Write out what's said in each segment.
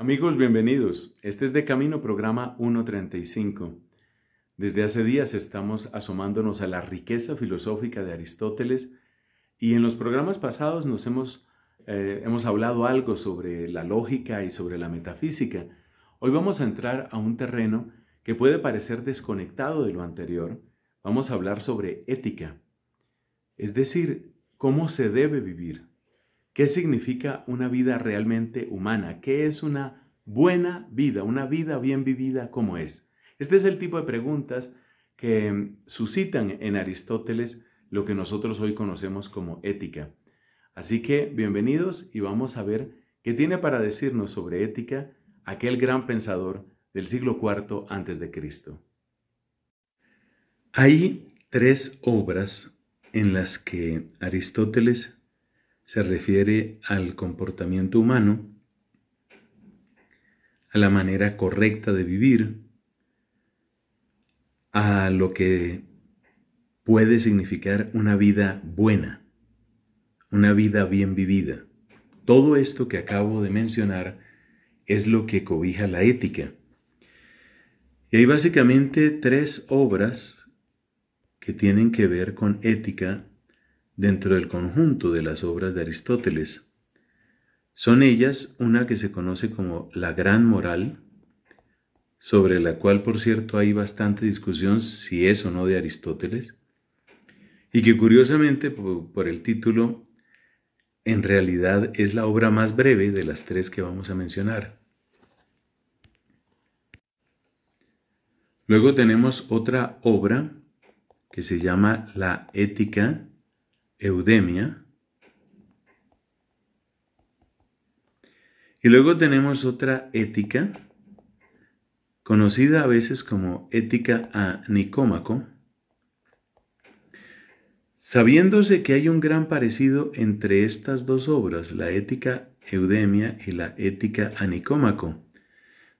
Amigos, bienvenidos. Este es De Camino, programa 135. Desde hace días estamos asomándonos a la riqueza filosófica de Aristóteles y en los programas pasados nos hemos, eh, hemos hablado algo sobre la lógica y sobre la metafísica. Hoy vamos a entrar a un terreno que puede parecer desconectado de lo anterior. Vamos a hablar sobre ética, es decir, cómo se debe vivir. ¿Qué significa una vida realmente humana? ¿Qué es una buena vida, una vida bien vivida como es? Este es el tipo de preguntas que mm, suscitan en Aristóteles lo que nosotros hoy conocemos como ética. Así que bienvenidos y vamos a ver qué tiene para decirnos sobre ética aquel gran pensador del siglo IV antes de Cristo. Hay tres obras en las que Aristóteles se refiere al comportamiento humano, a la manera correcta de vivir, a lo que puede significar una vida buena, una vida bien vivida. Todo esto que acabo de mencionar es lo que cobija la ética. Y hay básicamente tres obras que tienen que ver con ética dentro del conjunto de las obras de Aristóteles. Son ellas una que se conoce como la gran moral, sobre la cual por cierto hay bastante discusión si es o no de Aristóteles, y que curiosamente por el título en realidad es la obra más breve de las tres que vamos a mencionar. Luego tenemos otra obra que se llama La Ética, Eudemia. Y luego tenemos otra ética, conocida a veces como ética a Nicómaco. Sabiéndose que hay un gran parecido entre estas dos obras, la ética Eudemia y la ética a Nicómaco.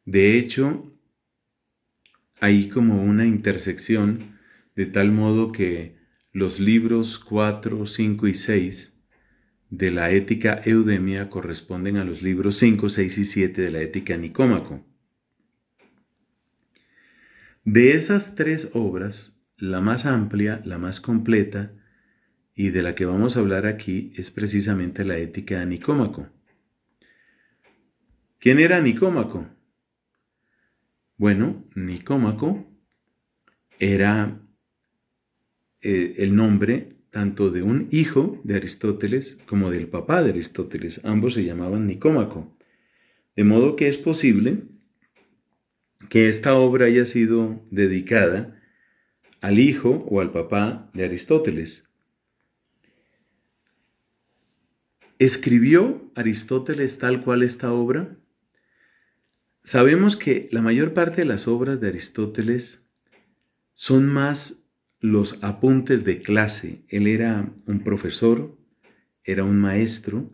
De hecho, hay como una intersección de tal modo que los libros 4, 5 y 6 de la ética Eudemia corresponden a los libros 5, 6 y 7 de la ética Nicómaco. De esas tres obras, la más amplia, la más completa y de la que vamos a hablar aquí es precisamente la ética de Nicómaco. ¿Quién era Nicómaco? Bueno, Nicómaco era eh, el nombre tanto de un hijo de Aristóteles como del papá de Aristóteles. Ambos se llamaban Nicómaco. De modo que es posible que esta obra haya sido dedicada al hijo o al papá de Aristóteles. ¿Escribió Aristóteles tal cual esta obra? Sabemos que la mayor parte de las obras de Aristóteles son más los apuntes de clase. Él era un profesor, era un maestro.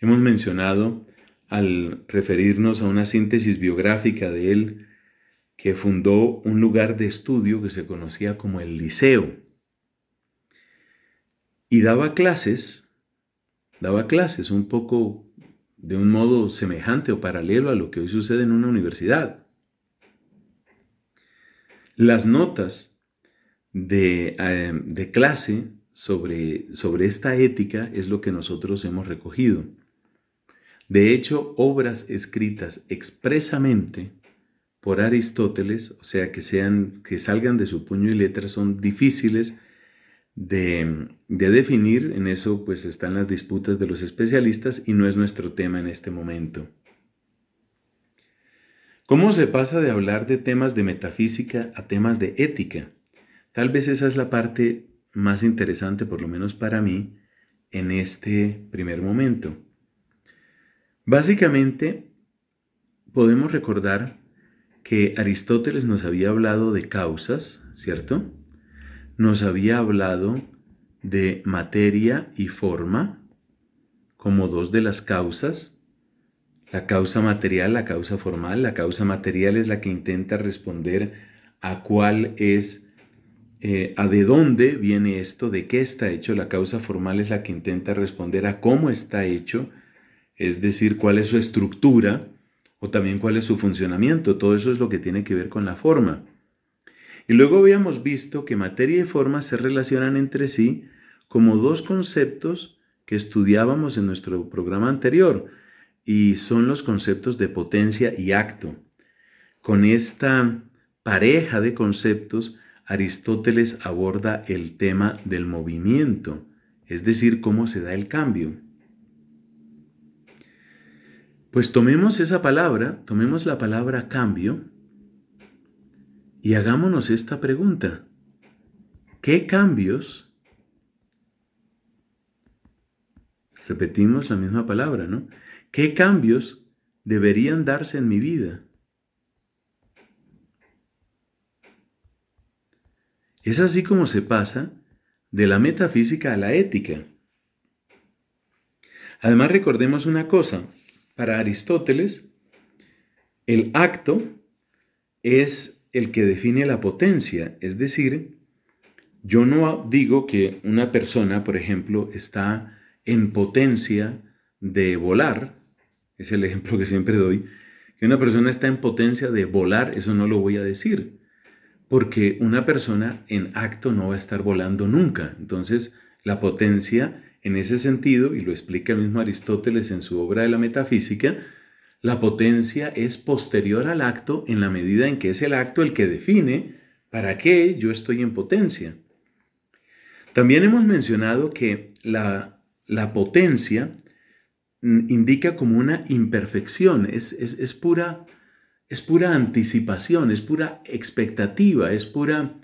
Hemos mencionado al referirnos a una síntesis biográfica de él que fundó un lugar de estudio que se conocía como el Liceo. Y daba clases, daba clases un poco de un modo semejante o paralelo a lo que hoy sucede en una universidad. Las notas de, em, clase sobre, esta ética es lo que nosotros hemos recogido. De hecho, obras escritas expresamente por Aristóteles, o sea, que, sean, que salgan de su puño y letra, son difíciles de, de, definir. En eso pues están las disputas de los especialistas y no es nuestro tema en este momento. ¿Cómo se pasa de hablar de temas de metafísica a temas de ética? Tal vez esa es la parte más interesante, por lo menos para mí, en este primer momento. Básicamente, podemos recordar que Aristóteles nos había hablado de causas, ¿cierto? Nos había hablado de materia y forma como dos de las causas la causa material, la causa formal, la causa material es la que intenta responder a cuál es, eh, a de dónde viene esto, de qué está hecho. La causa formal es la que intenta responder a cómo está hecho, es decir, cuál es su estructura o también cuál es su funcionamiento. Todo eso es lo que tiene que ver con la forma. Y luego habíamos visto que materia y forma se relacionan entre sí como dos conceptos que estudiábamos en nuestro programa anterior y son los conceptos de potencia y acto. Con esta pareja de conceptos, Aristóteles aborda el tema del movimiento, es decir, cómo se da el cambio. Pues tomemos esa palabra, tomemos la palabra cambio y hagámonos esta pregunta. ¿Qué cambios? Repetimos la misma palabra, ¿no? ¿Qué cambios deberían darse en mi vida? Es así como se pasa de la metafísica a la ética. Además recordemos una cosa, para Aristóteles, el acto es el que define la potencia, es decir, yo no digo que una persona, por ejemplo, está en potencia de volar, es el ejemplo que siempre doy, que una persona está en potencia de volar, eso no lo voy a decir, porque una persona en acto no va a estar volando nunca. Entonces, la potencia en ese sentido, y lo explica el mismo Aristóteles en su obra de la metafísica, la potencia es posterior al acto en la medida en que es el acto el que define para qué yo estoy en potencia. También hemos mencionado que la, la potencia Mm, indica como una imperfección, es, pura, es pura anticipación, es pura expectativa, es pura,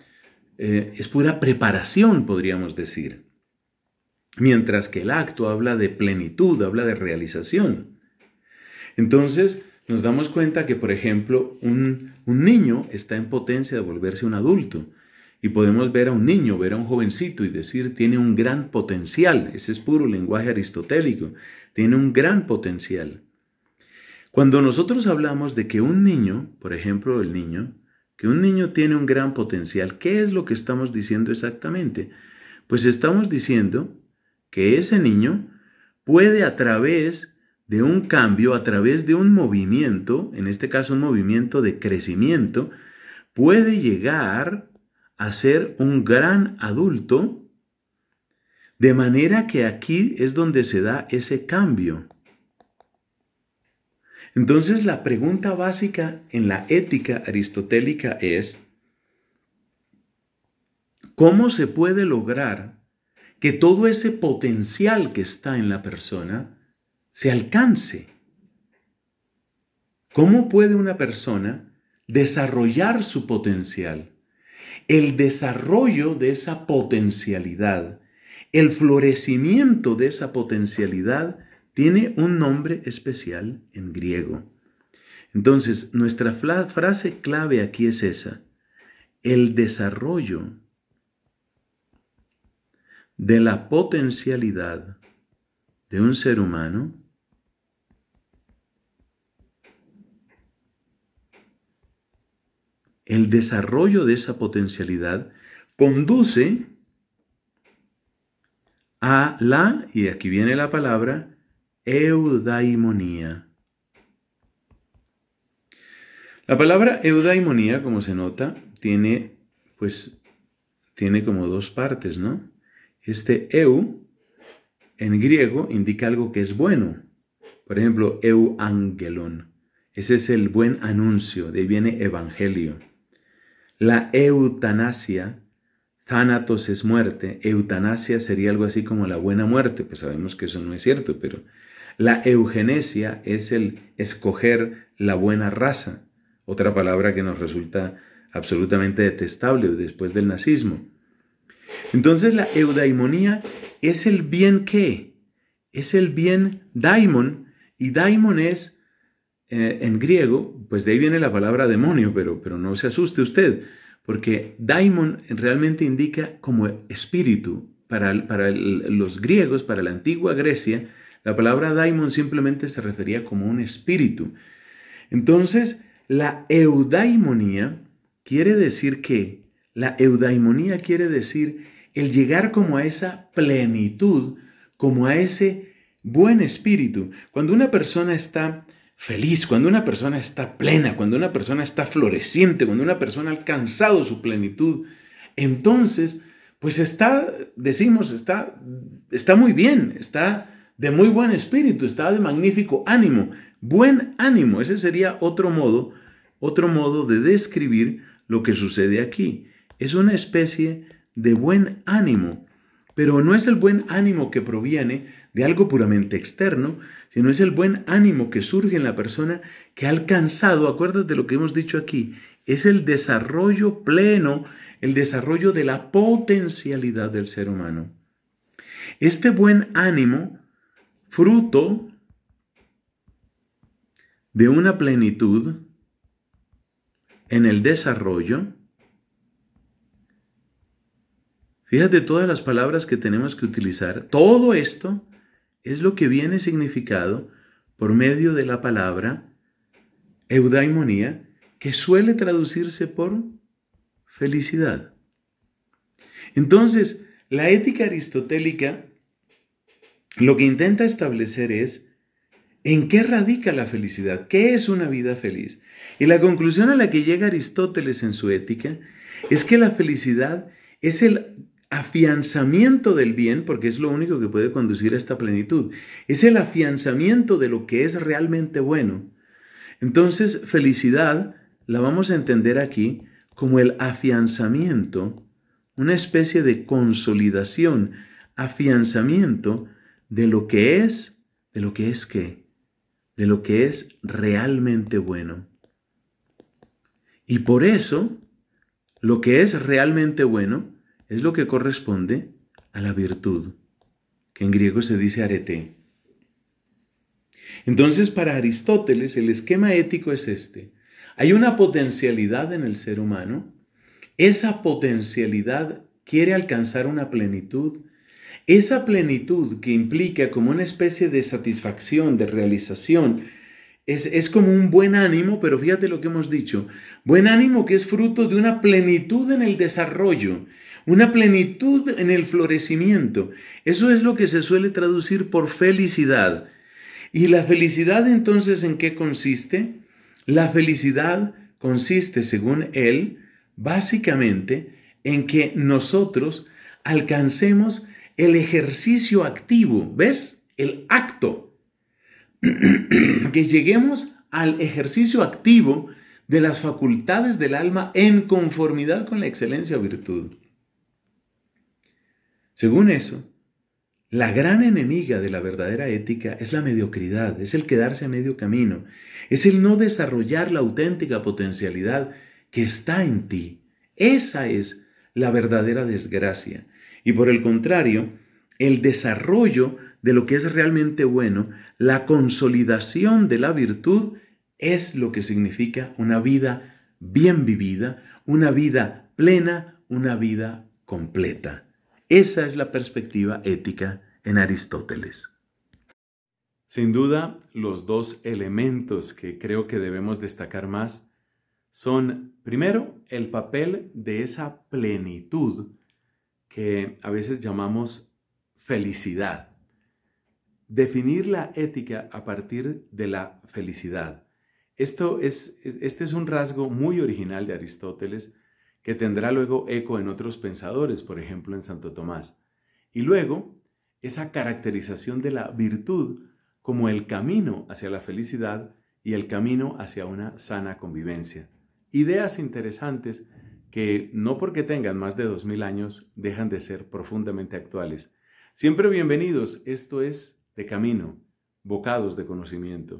eh, es pura preparación, podríamos decir. Mientras que el acto habla de plenitud, habla de realización. Entonces, nos damos cuenta que, por ejemplo, un, un niño está en potencia de volverse un adulto. Y podemos ver a un niño, ver a un jovencito y decir, tiene un gran potencial. Ese es puro lenguaje aristotélico tiene un gran potencial. Cuando nosotros hablamos de que un niño, por ejemplo el niño, que un niño tiene un gran potencial, ¿qué es lo que estamos diciendo exactamente? Pues estamos diciendo que ese niño puede a través de un cambio, a través de un movimiento, en este caso un movimiento de crecimiento, puede llegar a ser un gran adulto de manera que aquí es donde se da ese cambio. Entonces la pregunta básica en la ética aristotélica es, ¿cómo se puede lograr que todo ese potencial que está en la persona se alcance? ¿Cómo puede una persona desarrollar su potencial? El desarrollo de esa potencialidad el florecimiento de esa potencialidad tiene un nombre especial en griego. Entonces, nuestra frase clave aquí es esa. El desarrollo de la potencialidad de un ser humano el desarrollo de esa potencialidad conduce a la, y aquí viene la palabra, eudaimonía. La palabra eudaimonía, como se nota, tiene, pues, tiene como dos partes, ¿no? Este eu, en griego, indica algo que es bueno. Por ejemplo, euangelon. Ese es el buen anuncio, de ahí viene evangelio. La eutanasia Thanatos es muerte, eutanasia sería algo así como la buena muerte, pues sabemos que eso no es cierto, pero la eugenesia es el escoger la buena raza, otra palabra que nos resulta absolutamente detestable después del nazismo. Entonces la eudaimonía es el bien que, es el bien daimon, y daimon es eh, en griego, pues de ahí viene la palabra demonio, pero, pero no se asuste usted, porque daimon realmente indica como espíritu. Para, para los griegos, para la antigua Grecia, la palabra daimon simplemente se refería como un espíritu. Entonces, la eudaimonía quiere decir que, la eudaimonía quiere decir el llegar como a esa plenitud, como a ese buen espíritu. Cuando una persona está feliz, cuando una persona está plena, cuando una persona está floreciente, cuando una persona ha alcanzado su plenitud, entonces, pues está, decimos, está, está muy bien, está de muy buen espíritu, está de magnífico ánimo, buen ánimo. Ese sería otro modo, otro modo de describir lo que sucede aquí. Es una especie de buen ánimo, pero no es el buen ánimo que proviene de algo puramente externo, sino es el buen ánimo que surge en la persona que ha alcanzado, acuérdate de lo que hemos dicho aquí, es el desarrollo pleno, el desarrollo de la potencialidad del ser humano. Este buen ánimo, fruto de una plenitud en el desarrollo, Fíjate todas las palabras que tenemos que utilizar. Todo esto es lo que viene significado por medio de la palabra eudaimonía, que suele traducirse por felicidad. Entonces, la ética aristotélica lo que intenta establecer es en qué radica la felicidad, qué es una vida feliz. Y la conclusión a la que llega Aristóteles en su ética es que la felicidad es el afianzamiento del bien, porque es lo único que puede conducir a esta plenitud, es el afianzamiento de lo que es realmente bueno. Entonces, felicidad la vamos a entender aquí como el afianzamiento, una especie de consolidación, afianzamiento de lo que es, de lo que es qué, de lo que es realmente bueno. Y por eso, lo que es realmente bueno, es lo que corresponde a la virtud, que en griego se dice arete. Entonces, para Aristóteles, el esquema ético es este. Hay una potencialidad en el ser humano, esa potencialidad quiere alcanzar una plenitud, esa plenitud que implica como una especie de satisfacción, de realización, es, como un buen ánimo, pero fíjate lo que hemos dicho. Buen ánimo que es fruto de una plenitud en el desarrollo, una plenitud en el florecimiento. Eso es lo que se suele traducir por felicidad. ¿Y la felicidad entonces en qué consiste? La felicidad consiste, según él, básicamente en que nosotros alcancemos el ejercicio activo, ¿ves? El acto que lleguemos al ejercicio activo de las facultades del alma en conformidad con la excelencia o virtud. Según eso, la gran enemiga de la verdadera ética es la mediocridad, es el quedarse a medio camino, es el no desarrollar la auténtica potencialidad que está en ti. Esa es la verdadera desgracia. Y por el contrario, el desarrollo de lo que es realmente bueno, la consolidación de la virtud es lo que significa una vida bien vivida, una vida plena, una vida completa. Esa es la perspectiva ética en Aristóteles. Sin duda, los dos elementos que creo que debemos destacar más son, primero, el papel de esa plenitud que a veces llamamos felicidad. Definir la ética a partir de la felicidad. Esto es, este es un rasgo muy original de Aristóteles que tendrá luego eco en otros pensadores, por ejemplo en Santo Tomás. Y luego, esa caracterización de la virtud como el camino hacia la felicidad y el camino hacia una sana convivencia. Ideas interesantes que no porque tengan más de 2.000 años dejan de ser profundamente actuales. Siempre bienvenidos, esto es de camino, bocados de conocimiento.